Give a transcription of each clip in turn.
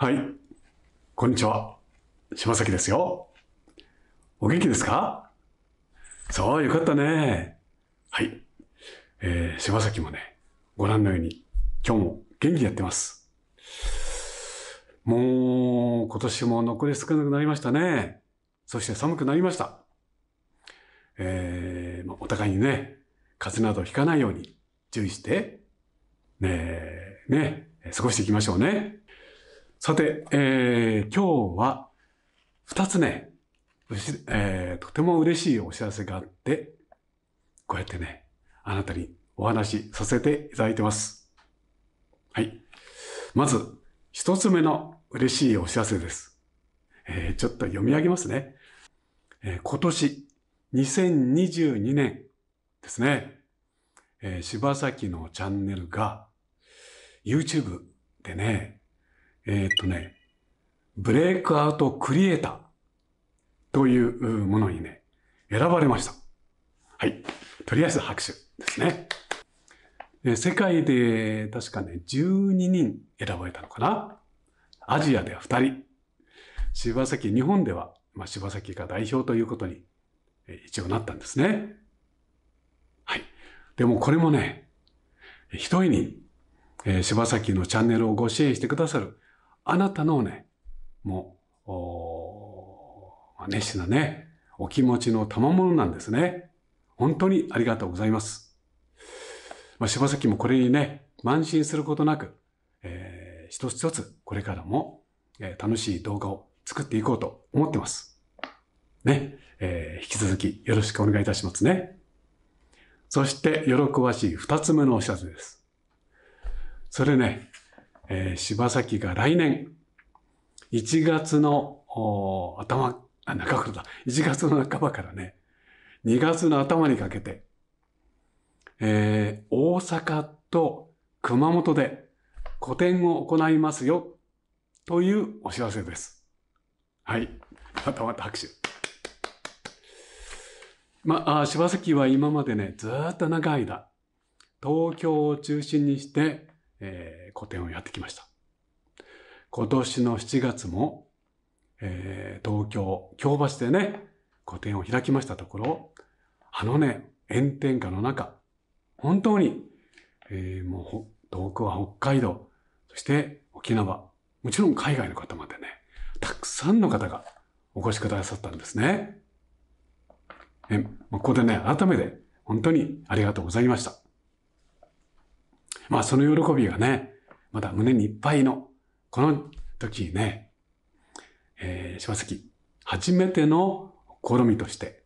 はい。こんにちは。島崎ですよ。お元気ですかそう、よかったね。はい。えー、柴崎もね、ご覧のように、今日も元気やってます。もう、今年も残り少なくなりましたね。そして寒くなりました。えー、まお互いにね、風邪などひかないように注意して、ねね、過ごしていきましょうね。さて、えー、今日は2つね、えー、とても嬉しいお知らせがあって、こうやってね、あなたにお話しさせていただいてます。はい。まず、1つ目の嬉しいお知らせです。えー、ちょっと読み上げますね。えー、今年、2022年ですね、えー、柴崎のチャンネルが YouTube でね、えー、っとね、ブレイクアウトクリエイターというものにね、選ばれました。はい。とりあえず拍手ですね。世界で確かね、12人選ばれたのかな。アジアでは2人。柴崎、日本では、まあ、柴崎が代表ということに一応なったんですね。はい。でもこれもね、一人に、えー、柴崎のチャンネルをご支援してくださるあなたのね、もう、熱心なね、お気持ちの賜物なんですね。本当にありがとうございます。まあ、柴崎もこれにね、慢心することなく、えー、一つ一つこれからも、えー、楽しい動画を作っていこうと思ってます。ね、えー、引き続きよろしくお願いいたしますね。そして、喜ばしい二つ目のお知らせです。それね、えー、柴崎が来年、1月の頭、あ、中頃だ。1月の半ばからね、2月の頭にかけて、えー、大阪と熊本で個展を行いますよ、というお知らせです。はい。またまた拍手。まあ、柴崎は今までね、ずっと長い間、東京を中心にして、えー、個展をやってきました。今年の7月も、えー、東京、京橋でね、個展を開きましたところ、あのね、炎天下の中、本当に、えー、もう、遠くは北海道、そして沖縄、もちろん海外の方までね、たくさんの方がお越しくださったんですね。え、ここでね、改めて本当にありがとうございました。まあその喜びがね、まだ胸にいっぱいの、この時ね、えー、柴崎、初めての試みとして、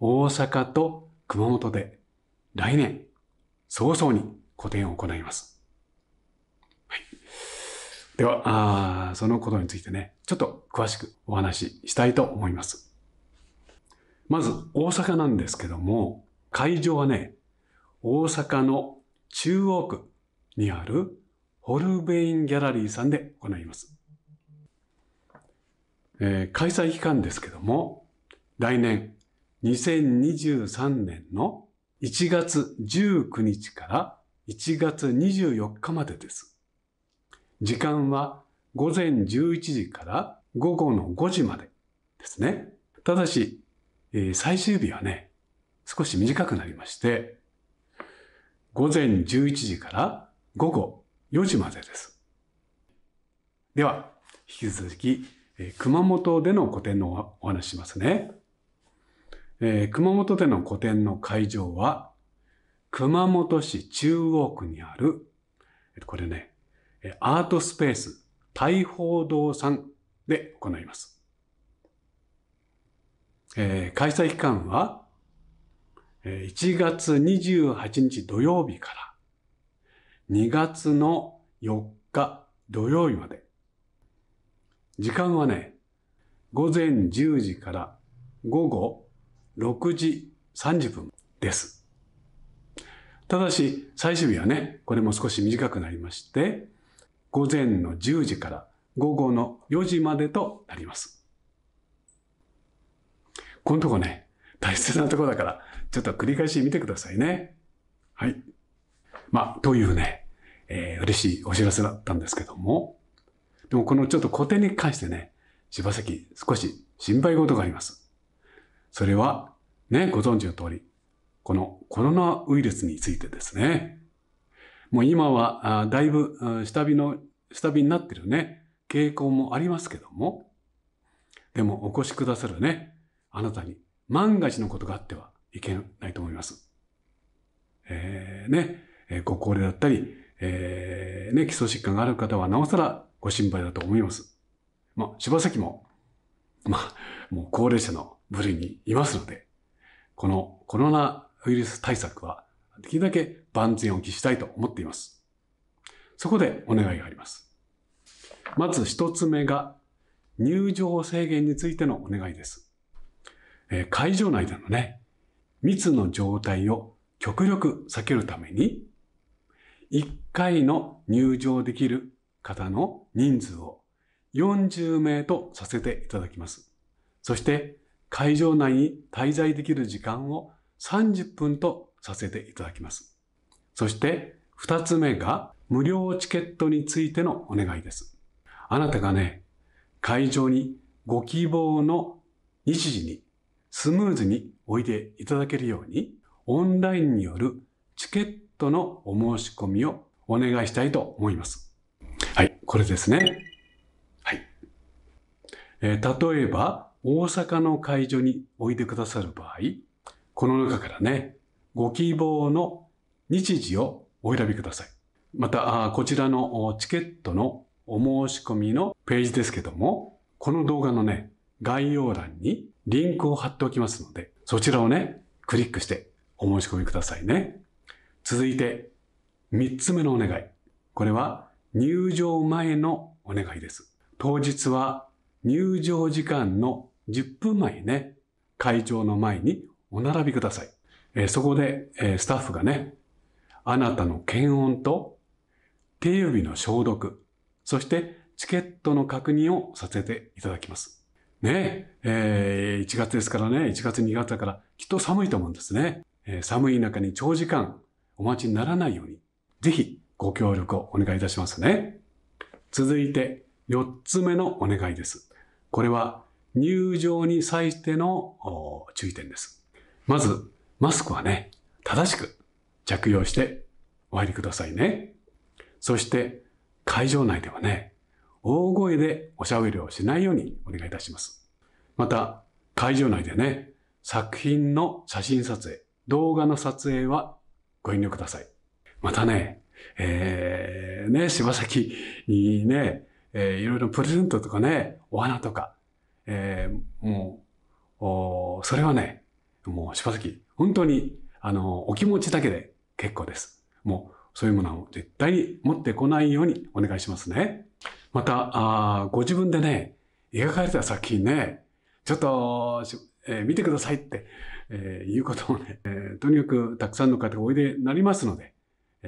大阪と熊本で来年、早々に個展を行います。はい、ではあ、そのことについてね、ちょっと詳しくお話ししたいと思います。まず、大阪なんですけども、会場はね、大阪の中央区にあるホルベインギャラリーさんで行います。えー、開催期間ですけども、来年2023年の1月19日から1月24日までです。時間は午前11時から午後の5時までですね。ただし、えー、最終日はね、少し短くなりまして、午前11時から午後4時までです。では、引き続き、え熊本での個展のお話しますね、えー、熊本での個展の会場は、熊本市中央区にある、これね、アートスペース大報堂さんで行います。えー、開催期間は1月28日土曜日から2月の4日土曜日まで。時間はね、午前10時から午後6時30分です。ただし、最終日はね、これも少し短くなりまして、午前の10時から午後の4時までとなります。このとこね、大切なとこだから、ちょっと繰り返し見てくださいね。はい。まあ、というね、えー、嬉しいお知らせだったんですけども、でもこのちょっと古典に関してね、柴崎少し心配事があります。それは、ね、ご存知の通り、このコロナウイルスについてですね。もう今は、あだいぶ下火の、下火になってるね、傾向もありますけども、でもお越しくださるね、あなたに万が一のことがあってはいけないと思います。えー、ね、えー、ご高齢だったり、えー、ね、基礎疾患がある方はなおさらご心配だと思います。まあ、柴崎も、まあ、もう高齢者の部類にいますので、このコロナウイルス対策はできるだけ万全を期したいと思っています。そこでお願いがあります。まず一つ目が入場制限についてのお願いです。えー、会場内でのね、密の状態を極力避けるために、1回の入場できる方の人数を40名とさせていただきます。そして、会場内に滞在できる時間を30分とさせていただきます。そして、2つ目が無料チケットについてのお願いです。あなたがね、会場にご希望の日時にスムーズにおいでいただけるように、オンラインによるチケットのお申し込みをお願いしたいと思います。はい、これですね。はい。えー、例えば、大阪の会場においでくださる場合、この中からね、ご希望の日時をお選びください。また、こちらのチケットのお申し込みのページですけども、この動画のね、概要欄にリンクを貼っておきますので、そちらをね、クリックしてお申し込みくださいね。続いて、3つ目のお願い。これは入場前のお願いです。当日は入場時間の10分前ね、会場の前にお並びください。えー、そこで、えー、スタッフがね、あなたの検温と手指の消毒、そしてチケットの確認をさせていただきます。ねえ、ー、1月ですからね、1月2月だからきっと寒いと思うんですね。えー、寒い中に長時間お待ちにならないように、ぜひご協力をお願いいたしますね。続いて、4つ目のお願いです。これは入場に際しての注意点です。まず、マスクはね、正しく着用してお入りくださいね。そして、会場内ではね、大声でおしゃべりをしないようにお願いいたします。また、会場内でね、作品の写真撮影、動画の撮影はご遠慮ください。またね、えー、ね、柴崎にね、えー、いろいろプレゼントとかね、お花とか、えー、もう、おそれはね、もう柴崎、本当に、あの、お気持ちだけで結構です。もう、そういうものを絶対に持ってこないようにお願いしますね。また、あご自分でね、描かれた作品ね、ちょっと、えー、見てくださいって、えー、いうことをね、えー、とにかくたくさんの方がおいでになりますので、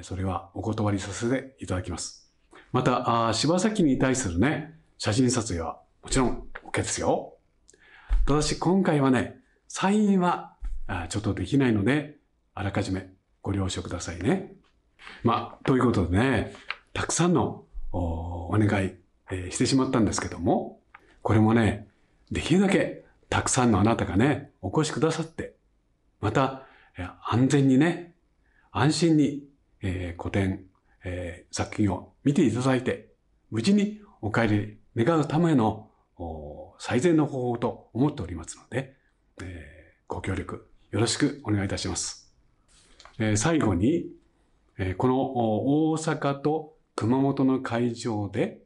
それはお断りさせていただきます。また、あ柴崎に対するね、写真撮影はもちろん OK ですよ。ただし今回はね、サインはちょっとできないので、あらかじめご了承くださいね。まあ、ということでね、たくさんのお願い、えー、してしまったんですけども、これもね、できるだけたくさんのあなたがね、お越しくださって、また、えー、安全にね、安心に、えー、古典、えー、作品を見ていただいて、無事にお帰り願うための最善の方法と思っておりますので、えー、ご協力よろしくお願いいたします。えー、最後に、えー、この大阪と熊本の会場で、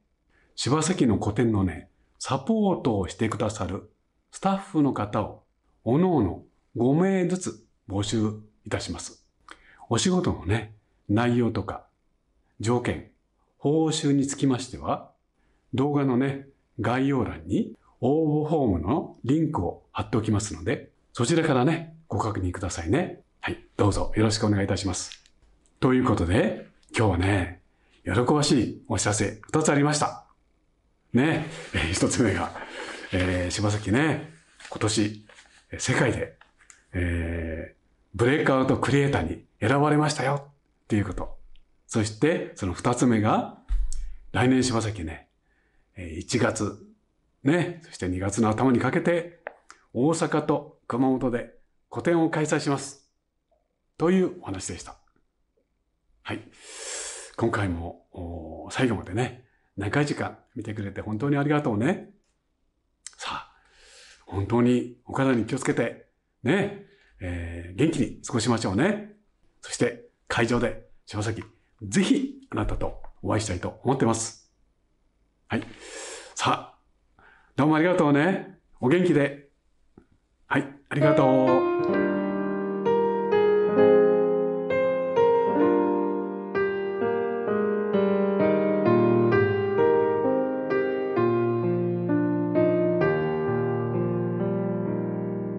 柴崎の個展のね、サポートをしてくださるスタッフの方を、おのおの5名ずつ募集いたします。お仕事のね、内容とか、条件、報酬につきましては、動画のね、概要欄に応募フォームのリンクを貼っておきますので、そちらからね、ご確認くださいね。はい、どうぞよろしくお願いいたします。ということで、今日はね、喜ばしいお知らせ、二つありました。ね、えー、一つ目が、えー、柴崎ね、今年、世界で、えー、ブレイクアウトクリエイターに選ばれましたよっていうこと。そして、その二つ目が、来年柴崎ね、1月、ね、そして2月の頭にかけて、大阪と熊本で個展を開催します。というお話でした。今回も最後までね、長い時間見てくれて本当にありがとうね。さあ、本当にお体に気をつけて、ね、えー、元気に過ごしましょうね。そして会場で、柴崎、ぜひあなたとお会いしたいと思ってます。はい。さあ、どうもありがとうね。お元気で。はい、ありがとう。